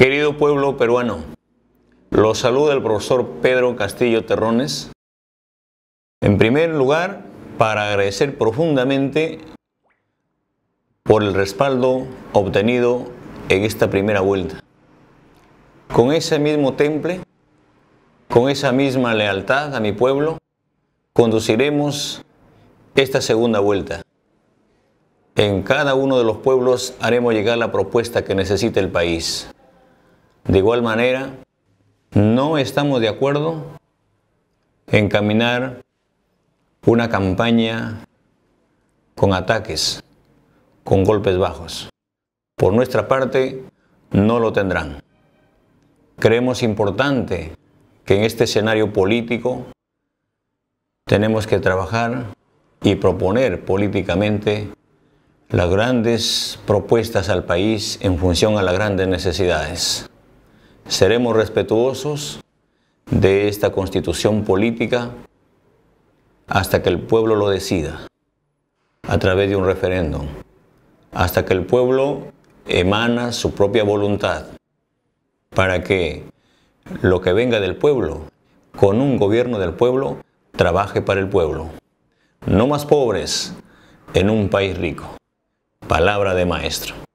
Querido pueblo peruano, los saluda el profesor Pedro Castillo Terrones. En primer lugar, para agradecer profundamente por el respaldo obtenido en esta primera vuelta. Con ese mismo temple, con esa misma lealtad a mi pueblo, conduciremos esta segunda vuelta. En cada uno de los pueblos haremos llegar la propuesta que necesita el país. De igual manera, no estamos de acuerdo en caminar una campaña con ataques, con golpes bajos. Por nuestra parte, no lo tendrán. Creemos importante que en este escenario político tenemos que trabajar y proponer políticamente las grandes propuestas al país en función a las grandes necesidades. Seremos respetuosos de esta constitución política hasta que el pueblo lo decida a través de un referéndum, hasta que el pueblo emana su propia voluntad para que lo que venga del pueblo, con un gobierno del pueblo, trabaje para el pueblo. No más pobres en un país rico. Palabra de maestro.